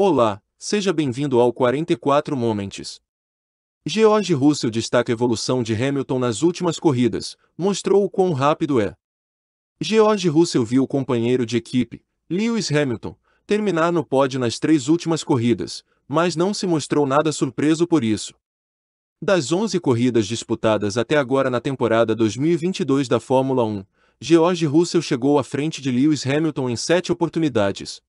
Olá, seja bem-vindo ao 44 Moments. George Russell destaca a evolução de Hamilton nas últimas corridas, mostrou o quão rápido é. George Russell viu o companheiro de equipe, Lewis Hamilton, terminar no pódio nas três últimas corridas, mas não se mostrou nada surpreso por isso. Das 11 corridas disputadas até agora na temporada 2022 da Fórmula 1, George Russell chegou à frente de Lewis Hamilton em sete oportunidades,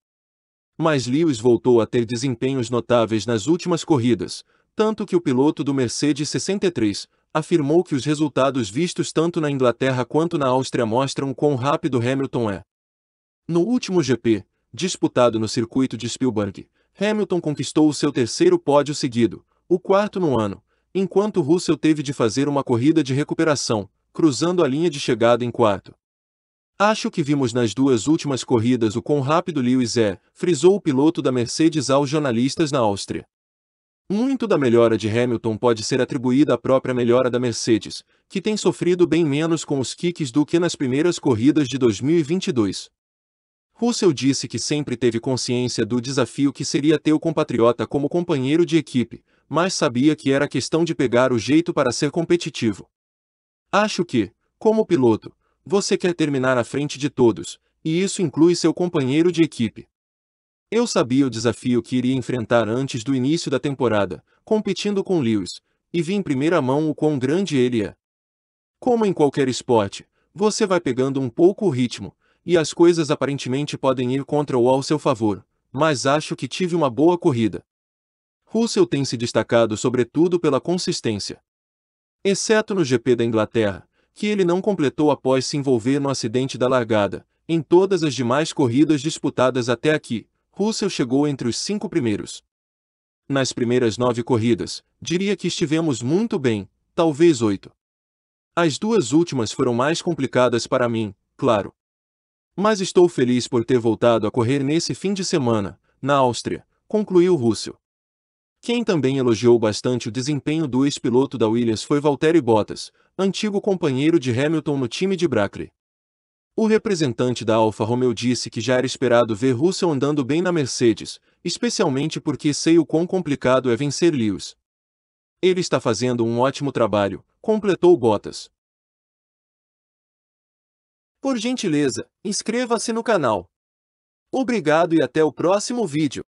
mas Lewis voltou a ter desempenhos notáveis nas últimas corridas, tanto que o piloto do Mercedes 63 afirmou que os resultados vistos tanto na Inglaterra quanto na Áustria mostram quão rápido Hamilton é. No último GP, disputado no circuito de Spielberg, Hamilton conquistou o seu terceiro pódio seguido, o quarto no ano, enquanto Russell teve de fazer uma corrida de recuperação, cruzando a linha de chegada em quarto. Acho que vimos nas duas últimas corridas o quão rápido Lewis é, frisou o piloto da Mercedes aos jornalistas na Áustria. Muito da melhora de Hamilton pode ser atribuída à própria melhora da Mercedes, que tem sofrido bem menos com os kicks do que nas primeiras corridas de 2022. Russell disse que sempre teve consciência do desafio que seria ter o compatriota como companheiro de equipe, mas sabia que era questão de pegar o jeito para ser competitivo. Acho que, como piloto, você quer terminar à frente de todos, e isso inclui seu companheiro de equipe. Eu sabia o desafio que iria enfrentar antes do início da temporada, competindo com Lewis, e vi em primeira mão o quão grande ele é. Como em qualquer esporte, você vai pegando um pouco o ritmo, e as coisas aparentemente podem ir contra ou ao seu favor, mas acho que tive uma boa corrida. Russell tem se destacado sobretudo pela consistência. Exceto no GP da Inglaterra, que ele não completou após se envolver no acidente da largada. Em todas as demais corridas disputadas até aqui, Russell chegou entre os cinco primeiros. Nas primeiras nove corridas, diria que estivemos muito bem, talvez oito. As duas últimas foram mais complicadas para mim, claro. Mas estou feliz por ter voltado a correr nesse fim de semana, na Áustria, concluiu Russell. Quem também elogiou bastante o desempenho do ex-piloto da Williams foi Valtteri Bottas, antigo companheiro de Hamilton no time de Brackley. O representante da Alfa Romeo disse que já era esperado ver Russell andando bem na Mercedes, especialmente porque sei o quão complicado é vencer Lewis. Ele está fazendo um ótimo trabalho, completou Bottas. Por gentileza, inscreva-se no canal. Obrigado e até o próximo vídeo.